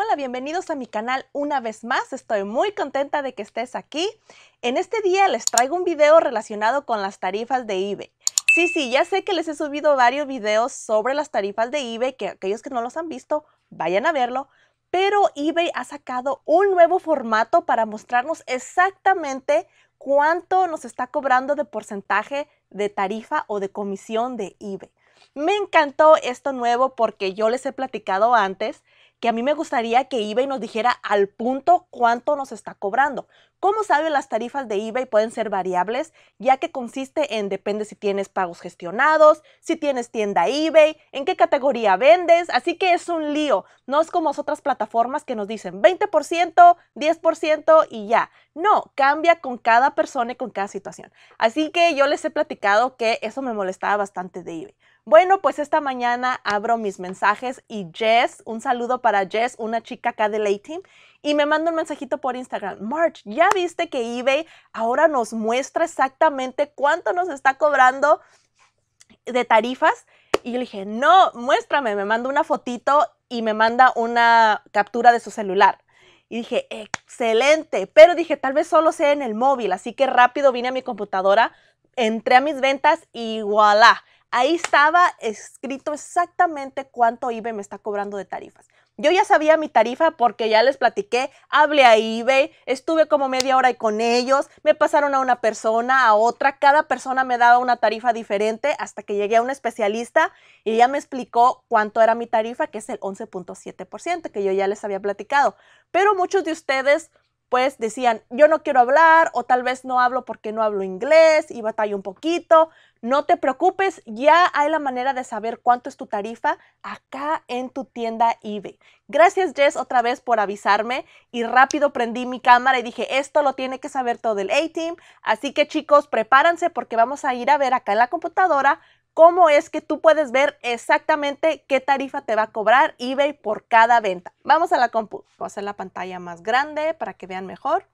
Hola, bienvenidos a mi canal una vez más. Estoy muy contenta de que estés aquí. En este día les traigo un video relacionado con las tarifas de eBay. Sí, sí, ya sé que les he subido varios videos sobre las tarifas de eBay, que aquellos que no los han visto, vayan a verlo. Pero eBay ha sacado un nuevo formato para mostrarnos exactamente cuánto nos está cobrando de porcentaje de tarifa o de comisión de eBay. Me encantó esto nuevo porque yo les he platicado antes que a mí me gustaría que eBay nos dijera al punto cuánto nos está cobrando. Como saben, las tarifas de eBay pueden ser variables, ya que consiste en depende si tienes pagos gestionados, si tienes tienda eBay, en qué categoría vendes, así que es un lío. No es como otras plataformas que nos dicen 20%, 10% y ya. No, cambia con cada persona y con cada situación. Así que yo les he platicado que eso me molestaba bastante de eBay. Bueno, pues esta mañana abro mis mensajes y Jess, un saludo para Jess, una chica acá de A-Team, y me manda un mensajito por Instagram. March, ¿ya viste que eBay ahora nos muestra exactamente cuánto nos está cobrando de tarifas? Y le dije, no, muéstrame, me manda una fotito y me manda una captura de su celular. Y dije, excelente, pero dije, tal vez solo sea en el móvil, así que rápido vine a mi computadora, entré a mis ventas y voilà Ahí estaba escrito exactamente cuánto eBay me está cobrando de tarifas. Yo ya sabía mi tarifa porque ya les platiqué, hablé a eBay, estuve como media hora y con ellos, me pasaron a una persona, a otra, cada persona me daba una tarifa diferente hasta que llegué a un especialista y ella me explicó cuánto era mi tarifa, que es el 11.7%, que yo ya les había platicado. Pero muchos de ustedes pues decían, yo no quiero hablar o tal vez no hablo porque no hablo inglés y batallo un poquito. No te preocupes, ya hay la manera de saber cuánto es tu tarifa acá en tu tienda eBay. Gracias Jess otra vez por avisarme y rápido prendí mi cámara y dije, esto lo tiene que saber todo el A-Team. Así que chicos, prepárense porque vamos a ir a ver acá en la computadora cómo es que tú puedes ver exactamente qué tarifa te va a cobrar eBay por cada venta. Vamos a la compu. Voy a hacer la pantalla más grande para que vean mejor.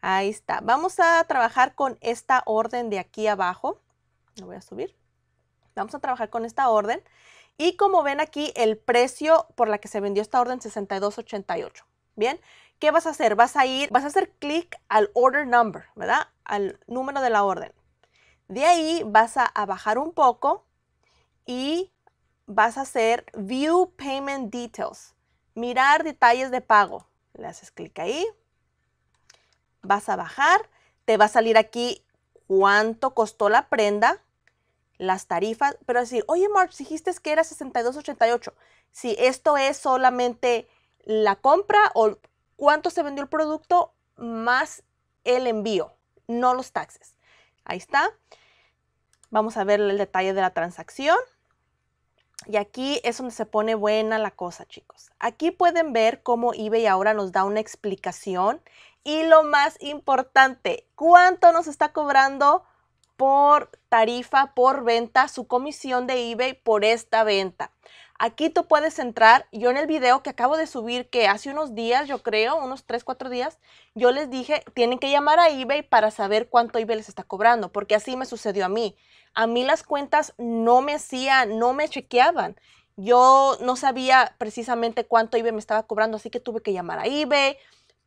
Ahí está. Vamos a trabajar con esta orden de aquí abajo. Lo voy a subir. Vamos a trabajar con esta orden. Y como ven aquí, el precio por la que se vendió esta orden, 62.88. Bien, ¿qué vas a hacer? Vas a ir, vas a hacer clic al order number, ¿verdad? Al número de la orden. De ahí vas a bajar un poco y vas a hacer View Payment Details, mirar detalles de pago. Le haces clic ahí, vas a bajar, te va a salir aquí cuánto costó la prenda, las tarifas, pero decir, oye March, dijiste que era 62.88. Si esto es solamente la compra o cuánto se vendió el producto más el envío, no los taxes. Ahí está. Vamos a ver el detalle de la transacción. Y aquí es donde se pone buena la cosa, chicos. Aquí pueden ver cómo eBay ahora nos da una explicación. Y lo más importante, ¿cuánto nos está cobrando por tarifa, por venta, su comisión de eBay por esta venta? Aquí tú puedes entrar, yo en el video que acabo de subir, que hace unos días, yo creo, unos 3, 4 días, yo les dije, tienen que llamar a eBay para saber cuánto eBay les está cobrando, porque así me sucedió a mí. A mí las cuentas no me hacían, no me chequeaban. Yo no sabía precisamente cuánto eBay me estaba cobrando, así que tuve que llamar a eBay.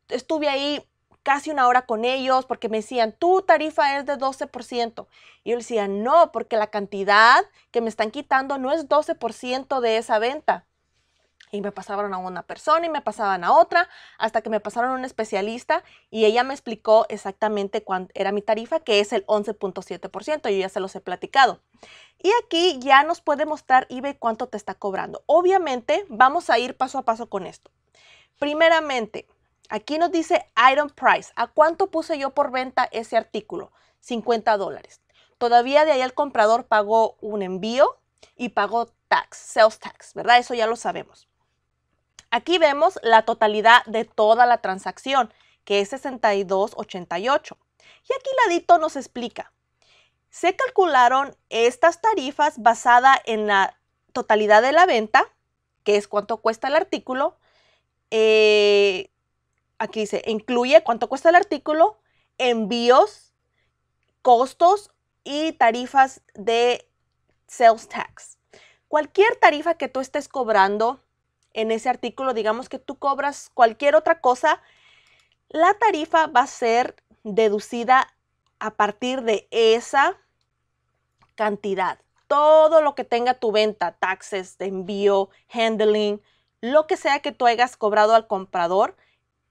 Estuve ahí casi una hora con ellos porque me decían, tu tarifa es de 12%. Y yo le decía, no, porque la cantidad que me están quitando no es 12% de esa venta. Y me pasaron a una persona y me pasaban a otra, hasta que me pasaron a un especialista y ella me explicó exactamente cuál era mi tarifa, que es el 11.7%. Yo ya se los he platicado. Y aquí ya nos puede mostrar ve cuánto te está cobrando. Obviamente, vamos a ir paso a paso con esto. Primeramente, Aquí nos dice Iron Price. ¿A cuánto puse yo por venta ese artículo? 50 dólares. Todavía de ahí el comprador pagó un envío y pagó tax, sales tax, ¿verdad? Eso ya lo sabemos. Aquí vemos la totalidad de toda la transacción, que es 62.88. Y aquí ladito nos explica. Se calcularon estas tarifas basadas en la totalidad de la venta, que es cuánto cuesta el artículo, eh, aquí dice, incluye cuánto cuesta el artículo, envíos, costos y tarifas de sales tax. Cualquier tarifa que tú estés cobrando en ese artículo, digamos que tú cobras cualquier otra cosa, la tarifa va a ser deducida a partir de esa cantidad. Todo lo que tenga tu venta, taxes, de envío, handling, lo que sea que tú hayas cobrado al comprador,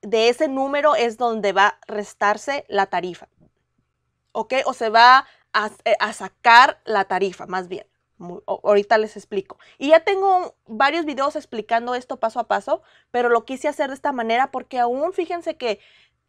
de ese número es donde va a restarse la tarifa. ¿Ok? O se va a, eh, sacar la tarifa, más bien. ahorita les explico. Y ya tengo varios videos explicando esto paso a paso, pero lo quise hacer de esta manera porque aún fíjense que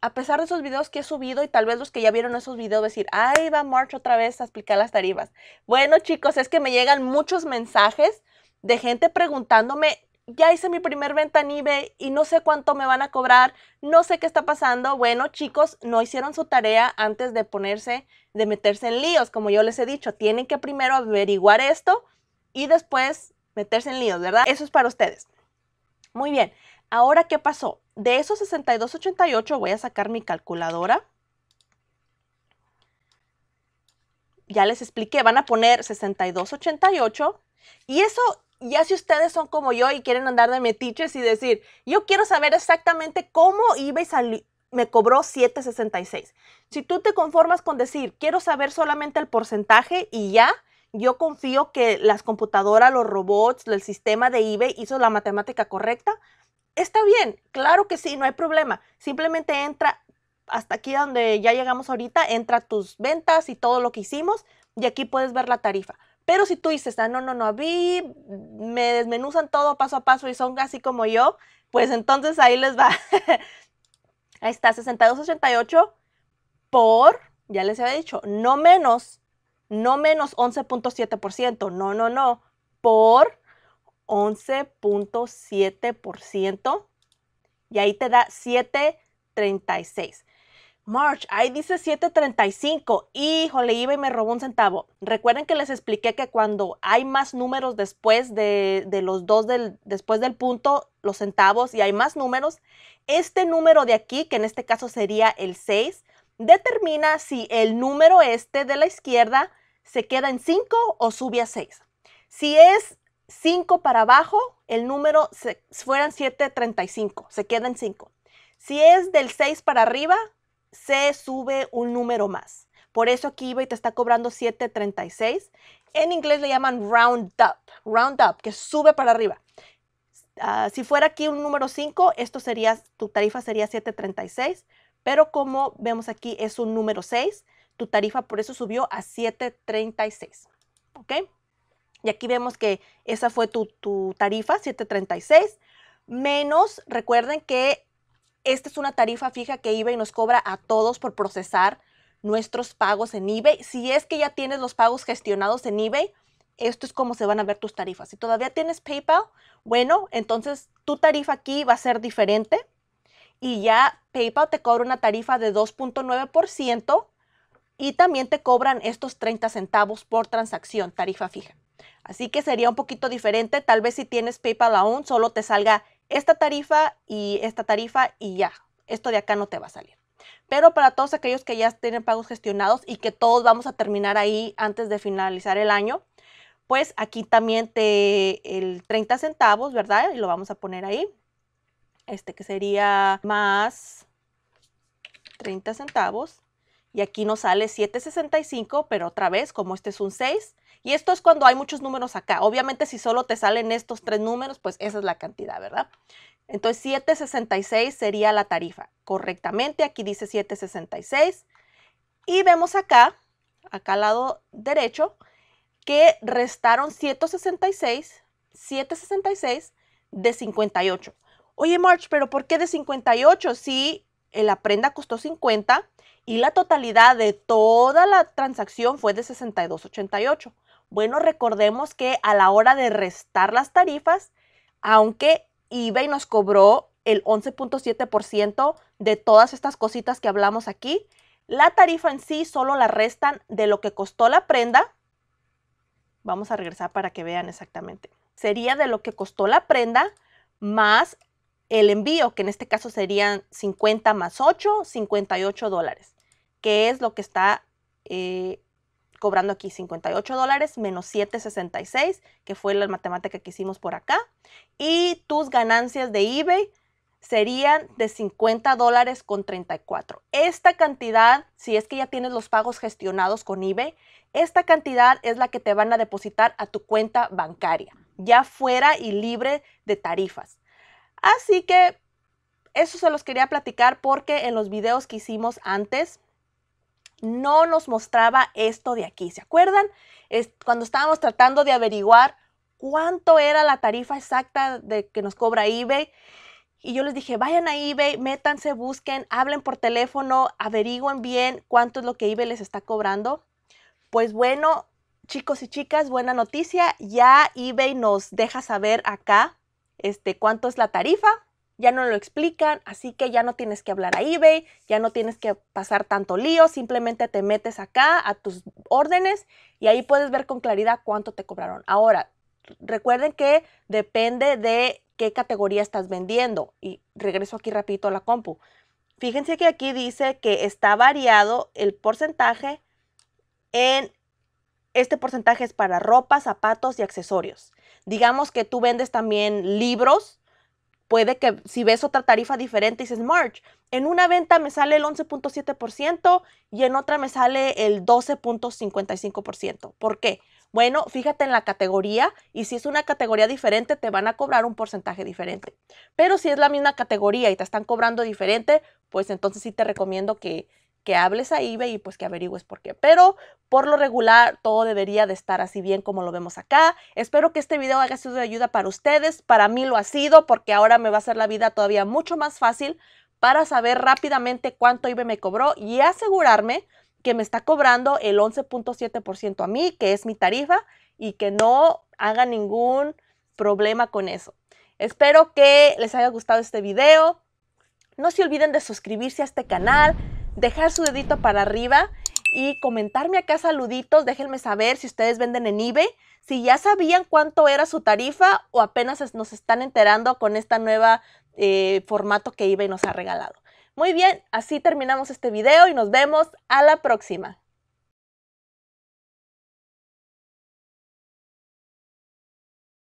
a pesar de esos videos que he subido y tal vez los que ya vieron esos videos decir, ahí va March otra vez a explicar las tarifas. Bueno chicos, es que me llegan muchos mensajes de gente preguntándome ya hice mi primer venta en eBay y no sé cuánto me van a cobrar, no sé qué está pasando. Bueno, chicos, no hicieron su tarea antes de ponerse, de meterse en líos, como yo les he dicho. Tienen que primero averiguar esto y después meterse en líos, ¿verdad? Eso es para ustedes. Muy bien, ahora, ¿qué pasó? De esos 62.88 voy a sacar mi calculadora. Ya les expliqué, van a poner 62.88 y eso ya si ustedes son como yo y quieren andar de metiches y decir, yo quiero saber exactamente cómo eBay me cobró 7.66. Si tú te conformas con decir, quiero saber solamente el porcentaje y ya, yo confío que las computadoras, los robots, el sistema de eBay hizo la matemática correcta. Está bien, claro que sí, no hay problema. Simplemente entra hasta aquí donde ya llegamos ahorita, entra tus ventas y todo lo que hicimos y aquí puedes ver la tarifa. Pero si tú dices, ah, no, no, no, vi me desmenuzan todo paso a paso y son así como yo, pues entonces ahí les va. ahí está, 62.88 por, ya les había dicho, no menos, no menos 11.7%, no, no, no, por 11.7%. Y ahí te da 7.36. March, ahí dice 735. Híjole, iba y me robó un centavo. Recuerden que les expliqué que cuando hay más números después de, los dos del, después del punto, los centavos, y hay más números, este número de aquí, que en este caso sería el 6, determina si el número este de la izquierda se queda en 5 o sube a 6. Si es 5 para abajo, el número se, fueran 735, se queda en 5. Si es del 6 para arriba, se sube un número más. Por eso aquí y te está cobrando 7.36. En inglés le llaman round up, round up, que sube para arriba. Ah, si fuera aquí un número 5, esto sería, tu tarifa sería 7.36, pero como vemos aquí es un número 6, tu tarifa por eso subió a 7.36, ¿ok? Y aquí vemos que esa fue tu, tu tarifa, 7.36, menos, recuerden que esta es una tarifa fija que eBay nos cobra a todos por procesar nuestros pagos en eBay. Si es que ya tienes los pagos gestionados en eBay, esto es como se van a ver tus tarifas. Si todavía tienes PayPal, bueno, entonces tu tarifa aquí va a ser diferente y ya PayPal te cobra una tarifa de 2.9% y también te cobran estos 30 centavos por transacción, tarifa fija. Así que sería un poquito diferente. Tal vez si tienes PayPal aún, solo te salga esta tarifa y esta tarifa y ya, esto de acá no te va a salir. Pero para todos aquellos que ya tienen pagos gestionados y que todos vamos a terminar ahí antes de finalizar el año, pues aquí también te el 30 centavos, ¿verdad? Y lo vamos a poner ahí. Este que sería más 30 centavos y aquí nos sale 765, pero otra vez, como este es un 6, y esto es cuando hay muchos números acá. Obviamente, si solo te salen estos tres números, pues esa es la cantidad, ¿verdad? Entonces, 766 sería la tarifa. Correctamente, aquí dice 766. Y vemos acá, acá al lado derecho, que restaron 166, 766 de 58. Oye, March, pero ¿por qué de 58 si la prenda costó 50 y la totalidad de toda la transacción fue de 62.88. Bueno, recordemos que a la hora de restar las tarifas, aunque eBay nos cobró el 11.7% de todas estas cositas que hablamos aquí, la tarifa en sí solo la restan de lo que costó la prenda. Vamos a regresar para que vean exactamente. Sería de lo que costó la prenda más el envío, que en este caso serían 50 más 8, 58 dólares que es lo que está eh, cobrando aquí 58 dólares menos 7.66, que fue la matemática que hicimos por acá. Y tus ganancias de eBay serían de 50 dólares con 34. Esta cantidad, si es que ya tienes los pagos gestionados con eBay, esta cantidad es la que te van a depositar a tu cuenta bancaria, ya fuera y libre de tarifas. Así que eso se los quería platicar porque en los videos que hicimos antes no nos mostraba esto de aquí. ¿Se acuerdan? cuando estábamos tratando de averiguar cuánto era la tarifa exacta de que nos cobra eBay. Y yo les dije, vayan a eBay, métanse, busquen, hablen por teléfono, averigüen bien cuánto es lo que eBay les está cobrando. Pues bueno, chicos y chicas, buena noticia. Ya eBay nos deja saber acá este, cuánto es la tarifa ya no lo explican, así que ya no tienes que hablar a eBay, ya no tienes que pasar tanto lío, simplemente te metes acá a tus órdenes y ahí puedes ver con claridad cuánto te cobraron. Ahora, recuerden que depende de qué categoría estás vendiendo y regreso aquí rapidito a la compu. Fíjense que aquí dice que está variado el porcentaje en este porcentaje es para ropa, zapatos y accesorios. Digamos que tú vendes también libros, puede que si ves otra tarifa diferente dices, March, en una venta me sale el 11.7% y en otra me sale el 12.55%. ¿Por qué? Bueno, fíjate en la categoría y si es una categoría diferente te van a cobrar un porcentaje diferente. Pero si es la misma categoría y te están cobrando diferente, pues entonces sí te recomiendo que, que hables a Ibe y pues que averigües por qué. Pero por lo regular todo debería de estar así bien como lo vemos acá. Espero que este video haya sido de ayuda para ustedes. Para mí lo ha sido porque ahora me va a hacer la vida todavía mucho más fácil para saber rápidamente cuánto Ibe me cobró y asegurarme que me está cobrando el 11.7% a mí, que es mi tarifa, y que no haga ningún problema con eso. Espero que les haya gustado este video. No se olviden de suscribirse a este canal dejar su dedito para arriba y comentarme acá saluditos. Déjenme saber si ustedes venden en eBay, si ya sabían cuánto era su tarifa o apenas nos están enterando con esta nueva eh, formato que eBay nos ha regalado. Muy bien, así terminamos este video y nos vemos a la próxima.